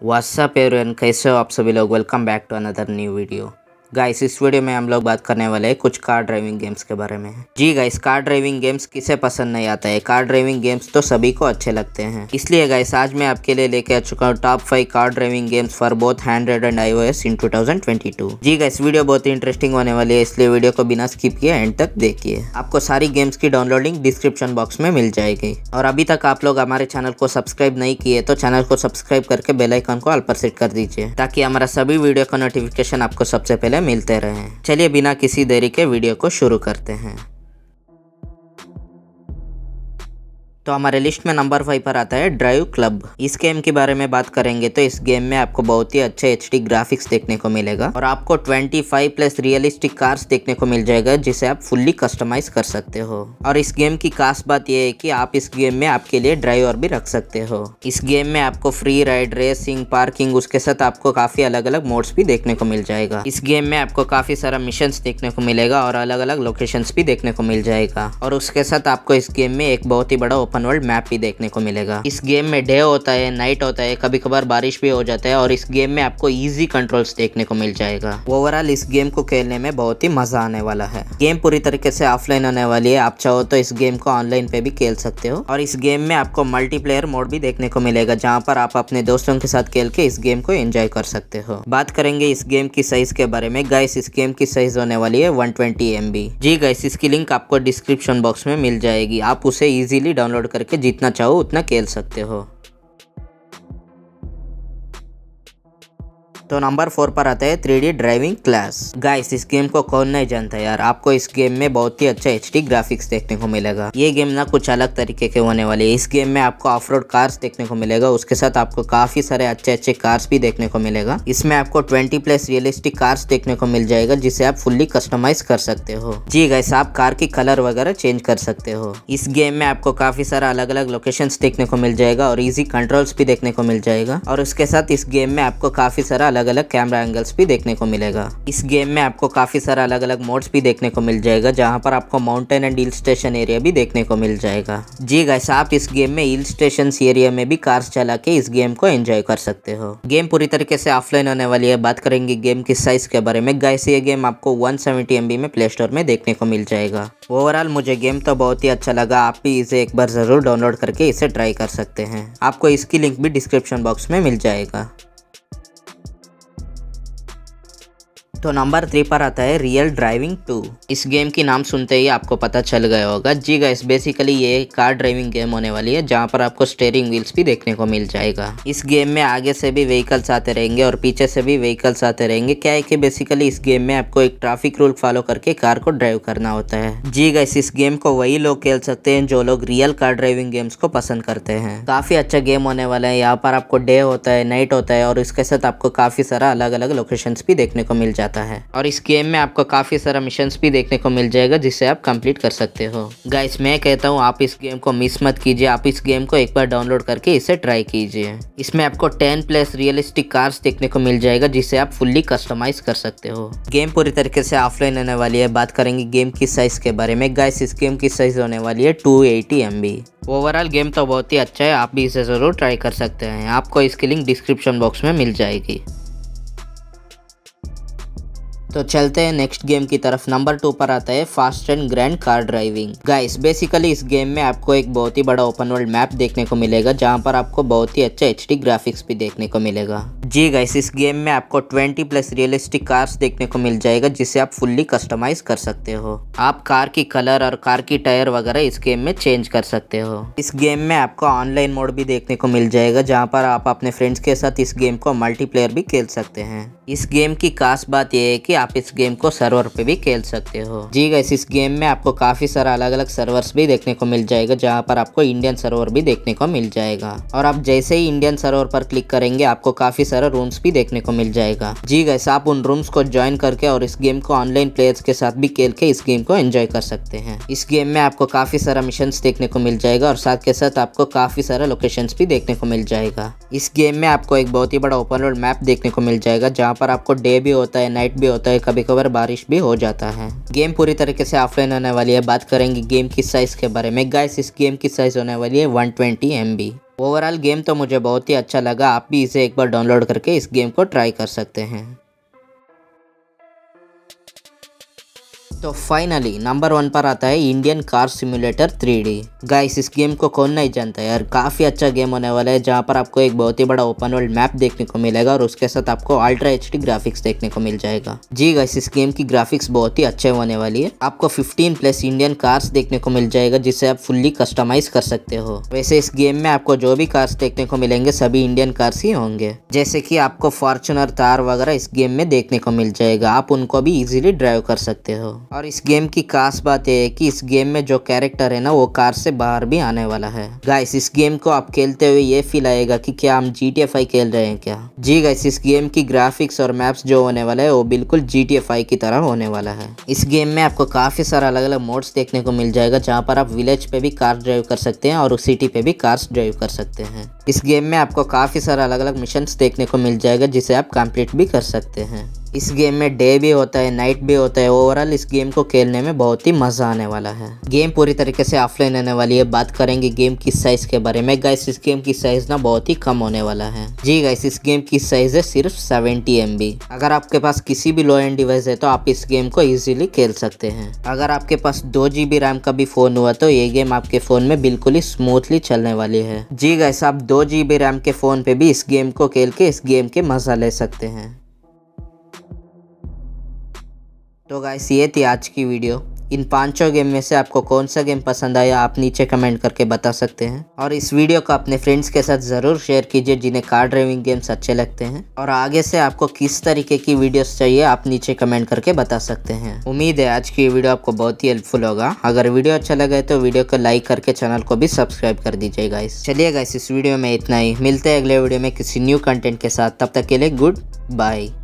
What's up everyone, guys? So, up so below. Welcome back to another new video. Guys इस video में हम लोग बात करने वाले हैं कुछ कार ड्राइविंग गेम्स के बारे में जी गाइस कार ड्राइविंग गेम्स किसे पसंद नहीं आता है कार ड्राइविंग गेम्स तो सभी को अच्छे लगते हैं इसलिए गाइस आज मैं आपके लिए लेके आ चुका हूँ top five car driving games for both Android and I in two जी गाइस वीडियो बहुत इंटरेस्टिंग होने वाली है इसलिए वीडियो को बिना स्किप किए एंड तक देखिए आपको सारी गेम्स की डाउनलोडिंग डिस्क्रिप्शन बॉक्स में मिल जाएगी और अभी तक आप लोग हमारे चैनल को सब्सक्राइब नहीं किए तो चैनल को सब्सक्राइब करके बेलाइकॉन को अल्पर सेट कर दीजिए ताकि हमारा सभी वीडियो का नोटिफिकेशन आपको सबसे पहले मिलते रहें चलिए बिना किसी देरी के वीडियो को शुरू करते हैं तो हमारे लिस्ट में नंबर फाइव पर आता है ड्राइव क्लब इस गेम के बारे में बात करेंगे तो इस गेम में आपको बहुत ही अच्छे एच ग्राफिक्स देखने को मिलेगा और आपको 25 प्लस रियलिस्टिक कार्स देखने को मिल जाएगा जिसे आप फुल्ली कस्टमाइज कर सकते हो और इस गेम की खास बात यह है कि आप इस गेम में आपके लिए ड्राइवर भी रख सकते हो इस गेम में आपको फ्री राइड रेसिंग पार्किंग उसके साथ आपको काफी अलग अलग मोड्स भी देखने को मिल जाएगा इस गेम में आपको काफी सारा मिशन देखने को मिलेगा और अलग अलग लोकेशन भी देखने को मिल जाएगा और उसके साथ आपको इस गेम में एक बहुत ही बड़ा ओपन ओपन वर्ल्ड मैप भी देखने को मिलेगा इस गेम में डे होता है नाइट होता है कभी कभार बारिश भी हो जाता है और इस गेम में आपको ईजी कंट्रोल्स देखने को मिल जाएगा ओवरऑल इस गेम को खेलने में बहुत ही मजा आने वाला है गेम पूरी तरीके से ऑफलाइन होने वाली है आप चाहो तो इस गेम को ऑनलाइन पे भी खेल सकते हो और इस गेम में आपको मल्टीप्लेयर मोड भी देखने को मिलेगा जहाँ पर आप अपने दोस्तों के साथ खेल के इस गेम को एंजॉय कर सकते हो बात करेंगे इस गेम की साइज के बारे में गाइस इस गेम की साइज होने वाली है वन ट्वेंटी जी गाइस इसकी लिंक आपको डिस्क्रिप्शन बॉक्स में मिल जाएगी आप उसे इजिली डाउनलोड डाउनलोड करके जितना चाहो उतना खेल सकते हो तो नंबर फोर पर आता है थ्री ड्राइविंग क्लास गाइस इस गेम को कौन नहीं जानता यार आपको इस गेम में बहुत ही अच्छा एच ग्राफिक्स देखने को मिलेगा ये गेम ना कुछ अलग तरीके के होने वाले है इस गेम में आपको ऑफ रोड कार्स देखने को मिलेगा उसके साथ आपको काफी सारे अच्छे अच्छे कार्स भी देखने को मिलेगा इसमें आपको ट्वेंटी प्लस रियलिस्टिक कार्स देखने को मिल जाएगा जिसे आप फुल्ली कस्टमाइज कर सकते हो जी गाइस आप कार की कलर वगैरह चेंज कर सकते हो इस गेम में आपको काफी सारा अलग अलग लोकेशन देखने को मिल जाएगा और इजी कंट्रोल्स भी देखने को मिल जाएगा और उसके साथ इस गेम में आपको काफी सारा अलग अलग अलग कैमरा एंगल्स भी देखने को मिलेगा इस गेम में आपको काफ़ी सारा अलग अलग मोड्स भी देखने को मिल जाएगा जहाँ पर आपको mountain and hill station area भी देखने को मिल जाएगा जी गैस आप इस गेम में हिल स्टेशन एरिया में भी कार्स चला के इस गेम को एंजॉय कर सकते हो गेम पूरी तरीके से ऑफलाइन होने वाली है बात करेंगे गेम की साइज के बारे में गैस ये गेम आपको वन सेवेंटी में प्ले स्टोर में देखने को मिल जाएगा ओवरऑल मुझे गेम तो बहुत ही अच्छा लगा आप भी इसे एक बार जरूर डाउनलोड करके इसे ट्राई कर सकते हैं आपको इसकी लिंक भी डिस्क्रिप्शन बॉक्स में मिल जाएगा तो नंबर थ्री पर आता है रियल ड्राइविंग टू इस गेम की नाम सुनते ही आपको पता चल गया होगा जी गाइस बेसिकली ये कार ड्राइविंग गेम होने वाली है जहाँ पर आपको स्टेयरिंग व्हील्स भी देखने को मिल जाएगा इस गेम में आगे से भी व्हीकल्स आते रहेंगे और पीछे से भी व्हीकल्स आते रहेंगे क्या है की बेसिकली इस गेम में आपको एक ट्रैफिक रूल फॉलो करके कार को ड्राइव करना होता है जी गाइस इस गेम को वही लोग खेल सकते हैं जो लोग रियल कार ड्राइविंग गेम्स को पसंद करते हैं काफी अच्छा गेम होने वाला है यहाँ पर आपको डे होता है नाइट होता है और इसके साथ आपको काफी सारा अलग अलग लोकेशन भी देखने को मिल जाता है जाता है और इस गेम में आपको काफ़ी सारा मिशन भी देखने को मिल जाएगा जिसे आप कंप्लीट कर सकते हो गाइस मैं कहता हूँ आप इस गेम को मिस मत कीजिए आप इस गेम को एक बार डाउनलोड करके इसे ट्राई कीजिए इसमें आपको टेन प्लस रियलिस्टिक कार्स देखने को मिल जाएगा जिसे आप फुल्ली कस्टमाइज कर सकते हो गेम पूरी तरीके से ऑफलाइन आने वाली है बात करेंगे गेम की साइज के बारे में गाइस इस गेम की साइज होने वाली है टू एटी ओवरऑल गेम तो बहुत ही अच्छा है आप भी इसे ज़रूर ट्राई कर सकते हैं आपको इसकी लिंक डिस्क्रिप्शन बॉक्स में मिल जाएगी तो चलते हैं नेक्स्ट गेम की तरफ नंबर टू पर आता है fast and grand car driving guys basically इस गेम में आपको एक बहुत ही बड़ा ओपन वर्ल्ड मैप देखने को मिलेगा जहाँ पर आपको बहुत ही अच्छा एच ग्राफिक्स भी देखने को मिलेगा जी गाइस इस गेम में आपको 20 प्लस रियलिस्टिक कार्स देखने को मिल जाएगा जिसे आप फुल्ली कस्टमाइज कर सकते हो आप कार की कलर और कार की टायर वगैरह इस गेम में चेंज कर सकते हो इस गेम में आपको ऑनलाइन मोड भी देखने को मिल जाएगा जहां पर आप अपने फ्रेंड्स के साथ इस गेम को मल्टीप्लेयर भी खेल सकते हैं इस गेम की खास बात यह है की आप इस गेम को सर्वर पे भी खेल सकते हो जी गाइस इस गेम में आपको काफी सारा अलग अलग सर्वर भी देखने को मिल जाएगा जहाँ पर आपको इंडियन सर्वर भी देखने को मिल जाएगा और आप जैसे ही इंडियन सर्वर पर क्लिक करेंगे आपको काफी सारा रूम्स भी देखने को मिल जाएगा जी गैस आप उन रूम्स को ज्वाइन करके और इस गेम को ऑनलाइन प्लेयर्स के साथ भी खेल के इस गेम को एंजॉय कर सकते हैं इस गेम में आपको काफी सारा मिशन देखने को मिल जाएगा और साथ के साथ आपको काफी सारा लोकेशन भी देखने को मिल जाएगा इस गेम में आपको एक बहुत ही बड़ा ओपन वर्ल्ड मैप देखने को मिल जाएगा जहाँ पर आपको डे भी होता है नाइट भी होता है कभी कभार बारिश भी हो जाता है गेम पूरी तरीके से ऑफलाइन होने वाली है बात करेंगे गेम की साइज के बारे में गाइस इस गेम की साइज होने वाली है वन ट्वेंटी ओवरऑल गेम तो मुझे बहुत ही अच्छा लगा आप भी इसे एक बार डाउनलोड करके इस गेम को ट्राई कर सकते हैं तो फाइनली नंबर वन पर आता है Indian car simulator D guys इस गेम को कौन नहीं जानता यार काफ़ी अच्छा गेम होने वाला है जहाँ पर आपको एक बहुत ही बड़ा ओपन वर्ल्ड मैप देखने को मिलेगा और उसके साथ आपको अल्ट्रा एच ग्राफिक्स देखने को मिल जाएगा जी गाइस इस गेम की ग्राफिक्स बहुत ही अच्छे होने वाली है आपको फिफ्टीन प्लस इंडियन कार्स देखने को मिल जाएगा जिसे आप फुल्ली कस्टमाइज कर सकते हो वैसे इस गेम में आपको जो भी कार्स देखने को मिलेंगे सभी इंडियन कार्स ही होंगे जैसे की आपको फॉर्चुनर तार वगैरह इस गेम में देखने को मिल जाएगा आप उनको भी इजिली ड्राइव कर सकते हो और इस गेम की खास बात यह है कि इस गेम में जो कैरेक्टर है ना वो कार से बाहर भी आने वाला है गाइस इस गेम को आप खेलते हुए ये फील आएगा कि क्या हम जी टी खेल रहे हैं क्या जी गाइस इस गेम की ग्राफिक्स और मैप्स जो होने वाला है वो बिल्कुल जी टी की तरह होने वाला है इस गेम में आपको काफी सारा अलग अलग मोड्स देखने को मिल जाएगा जहाँ पर आप विलेज पे भी कार ड्राइव कर सकते हैं और सिटी पे भी कार्स ड्राइव कर सकते हैं इस गेम में आपको काफ़ी सारा अलग अलग मिशंस देखने को मिल जाएगा जिसे आप कंप्लीट भी कर सकते हैं इस गेम में डे भी होता है नाइट भी होता है ओवरऑल इस गेम को खेलने में बहुत ही मज़ा आने वाला है गेम पूरी तरीके से ऑफलाइन आने वाली है बात करेंगे गेम की साइज़ के बारे में गाइस इस गेम की साइज़ ना बहुत ही कम होने वाला है जी गाइस इस गेम की साइज़ है सिर्फ 70 एम अगर आपके पास किसी भी लो एंड डिवाइस है तो आप इस गेम को इजिली खेल सकते हैं अगर आपके पास दो रैम का भी फ़ोन हुआ तो ये गेम आपके फ़ोन में बिल्कुल ही स्मूथली चलने वाली है जी गाइस आप दो जी बी रैम के फ़ोन पे भी इस गेम को खेल के इस गेम के मज़ा ले सकते हैं तो गाइस ये थी आज की वीडियो इन पांचों गेम में से आपको कौन सा गेम पसंद आया आप नीचे कमेंट करके बता सकते हैं और इस वीडियो को अपने फ्रेंड्स के साथ ज़रूर शेयर कीजिए जिन्हें कार ड्राइविंग गेम्स अच्छे लगते हैं और आगे से आपको किस तरीके की वीडियोस चाहिए आप नीचे कमेंट करके बता सकते हैं उम्मीद है आज की वीडियो आपको बहुत ही हेल्पफुल होगा अगर वीडियो अच्छा लगे तो वीडियो को लाइक करके चैनल को भी सब्सक्राइब कर दीजिएगा इस चलिएगा इस वीडियो में इतना ही मिलते हैं अगले वीडियो में किसी न्यू कंटेंट के साथ तब तक के लिए गुड बाय